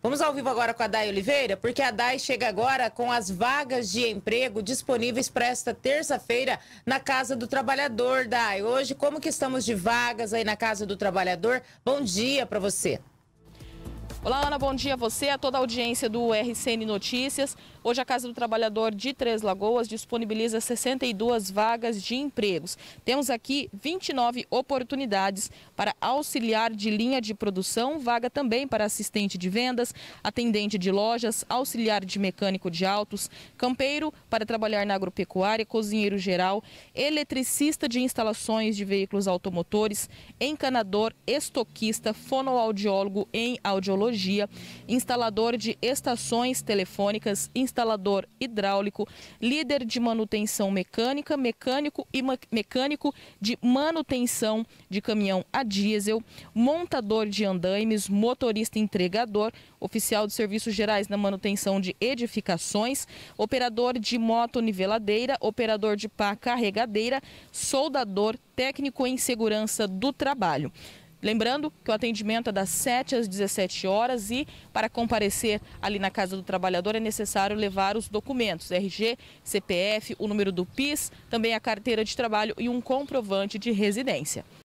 Vamos ao vivo agora com a Dai Oliveira, porque a Dai chega agora com as vagas de emprego disponíveis para esta terça-feira na Casa do Trabalhador. Dai, hoje como que estamos de vagas aí na Casa do Trabalhador? Bom dia para você. Olá, Ana, bom dia a você, a toda a audiência do RCN Notícias. Hoje a Casa do Trabalhador de Três Lagoas disponibiliza 62 vagas de empregos. Temos aqui 29 oportunidades para auxiliar de linha de produção, vaga também para assistente de vendas, atendente de lojas, auxiliar de mecânico de autos, campeiro para trabalhar na agropecuária, cozinheiro geral, eletricista de instalações de veículos automotores, encanador, estoquista, fonoaudiólogo em audiologia meteorologia, instalador de estações telefônicas, instalador hidráulico, líder de manutenção mecânica, mecânico e mecânico de manutenção de caminhão a diesel, montador de andaimes, motorista entregador, oficial de serviços gerais na manutenção de edificações, operador de moto niveladeira, operador de pá carregadeira, soldador, técnico em segurança do trabalho. Lembrando que o atendimento é das 7 às 17 horas e, para comparecer ali na Casa do Trabalhador, é necessário levar os documentos, RG, CPF, o número do PIS, também a carteira de trabalho e um comprovante de residência.